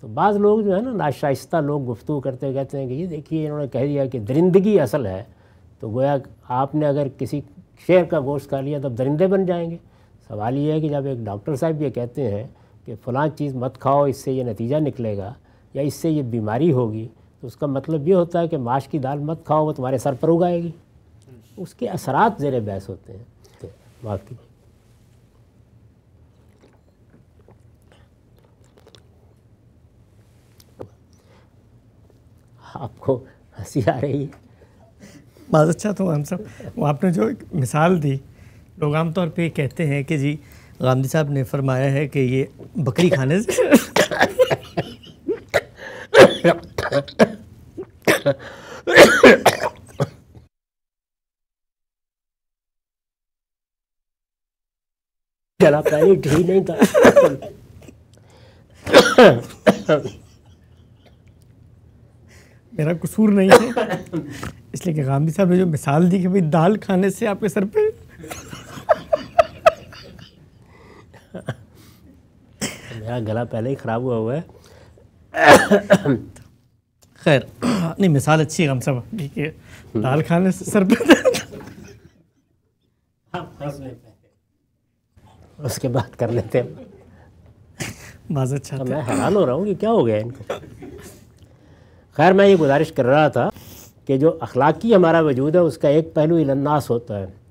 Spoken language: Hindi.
तो बाज़ लोग जो है ना नाशाइस्ता लोग गुफ्तु करते कहते हैं कि ये देखिए इन्होंने कह दिया कि दरिंदगी असल है तो गोया आपने अगर किसी शेर का गोश्त खा लिया तो दरिंदे बन जाएंगे सवाल ये है कि जब एक डॉक्टर साहब ये कहते हैं कि फ़लाँ चीज़ मत खाओ इससे ये नतीजा निकलेगा या इससे ये बीमारी होगी तो उसका मतलब ये होता है कि माश की दाल मत खाओ वो तुम्हारे सर पर उगाएगी उसके असरात ज़ेर बहस होते हैं तो माफ़ कीजिए आपको हंसी आ रही है बहुत अच्छा तो हम सब आपने जो एक मिसाल दी लोग आमतौर पे कहते हैं कि जी गांधी साहब ने फरमाया है कि ये बकरी खाने से चला पहले ठीक नहीं था मेरा कसूर नहीं है इसलिए कि गांधी साहब ने जो मिसाल दी कि भाई दाल खाने से आपके सर पे मेरा गला पहले ही ख़राब हुआ हुआ है खैर नहीं मिसाल अच्छी है हम सब ठीक है हम्म। दाल खाने से सर हाँ, पे उसके बाद कर लेते हैं बाज अच्छा तो मैं हैरान हो रहा हूँ कि क्या हो गया इनको खैर मैं ये गुजारिश कर रहा था कि जो अखलाकी हमारा वजूद है उसका एक पहलू इलन्नास होता है